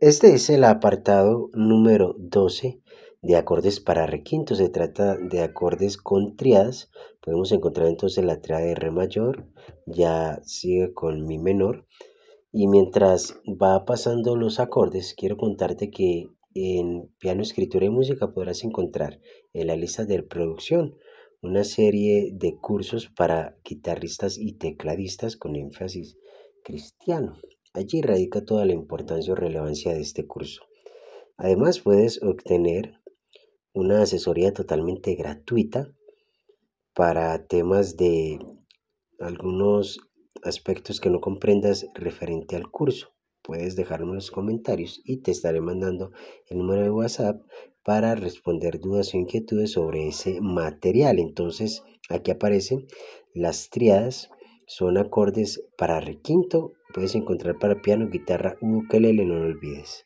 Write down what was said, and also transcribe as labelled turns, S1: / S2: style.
S1: Este es el apartado número 12 de acordes para requinto. Se trata de acordes con triadas. Podemos encontrar entonces la triada de re mayor, ya sigue con mi menor. Y mientras va pasando los acordes, quiero contarte que en piano, escritura y música podrás encontrar en la lista de producción una serie de cursos para guitarristas y tecladistas con énfasis cristiano. Allí radica toda la importancia o relevancia de este curso. Además, puedes obtener una asesoría totalmente gratuita para temas de algunos aspectos que no comprendas referente al curso. Puedes dejarme los comentarios y te estaré mandando el número de WhatsApp para responder dudas o inquietudes sobre ese material. Entonces, aquí aparecen las triadas, son acordes para requinto Puedes encontrar para piano, guitarra, ukelele, no lo olvides.